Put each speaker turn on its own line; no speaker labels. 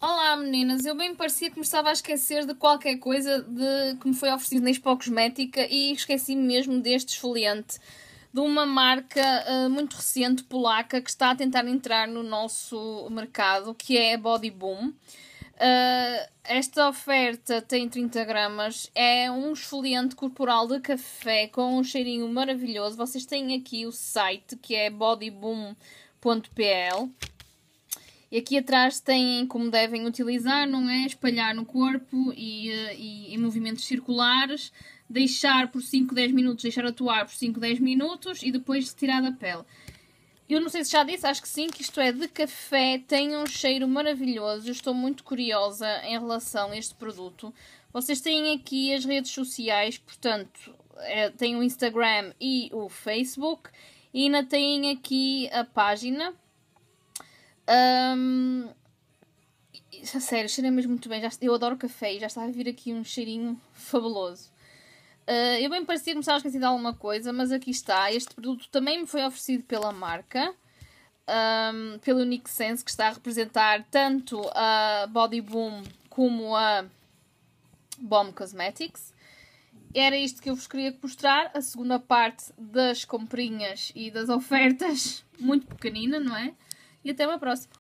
Olá meninas, eu bem parecia que me estava a esquecer de qualquer coisa de, que me foi oferecido na Expo Cosmética e esqueci -me mesmo deste esfoliante de uma marca uh, muito recente polaca que está a tentar entrar no nosso mercado, que é a Body Boom. Uh, esta oferta tem 30 gramas, é um esfoliante corporal de café com um cheirinho maravilhoso. Vocês têm aqui o site que é bodyboom.pl. E aqui atrás têm como devem utilizar, não é? Espalhar no corpo e, eh, e em movimentos circulares, deixar por 5, 10 minutos, deixar atuar por 5, 10 minutos e depois tirar da pele. Eu não sei se já disse, acho que sim, que isto é de café, tem um cheiro maravilhoso. Eu estou muito curiosa em relação a este produto. Vocês têm aqui as redes sociais, portanto, é, o Instagram e o Facebook. E ainda têm aqui a página, um, a sério, cheira mesmo muito bem. Já, eu adoro café e já está a vir aqui um cheirinho fabuloso. Uh, eu bem parecia que me estava esquecido de alguma coisa, mas aqui está. Este produto também me foi oferecido pela marca, um, pelo Nick Sense, que está a representar tanto a Body Boom como a Bomb Cosmetics. Era isto que eu vos queria mostrar, a segunda parte das comprinhas e das ofertas, muito pequenina, não é? E até uma próxima.